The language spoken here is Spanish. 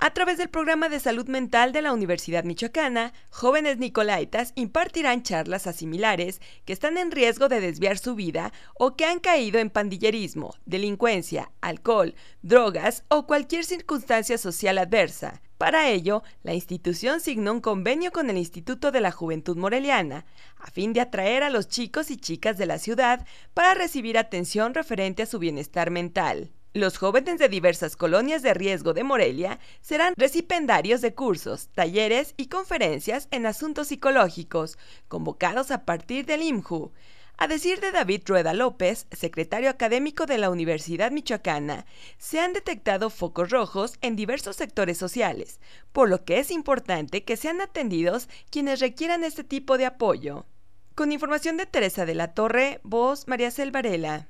A través del programa de salud mental de la Universidad Michoacana, jóvenes nicolaitas impartirán charlas a similares que están en riesgo de desviar su vida o que han caído en pandillerismo, delincuencia, alcohol, drogas o cualquier circunstancia social adversa. Para ello, la institución signó un convenio con el Instituto de la Juventud Moreliana, a fin de atraer a los chicos y chicas de la ciudad para recibir atención referente a su bienestar mental. Los jóvenes de diversas colonias de riesgo de Morelia serán recipendarios de cursos, talleres y conferencias en asuntos psicológicos, convocados a partir del IMJU. A decir de David Rueda López, secretario académico de la Universidad Michoacana, se han detectado focos rojos en diversos sectores sociales, por lo que es importante que sean atendidos quienes requieran este tipo de apoyo. Con información de Teresa de la Torre, voz María Selvarela.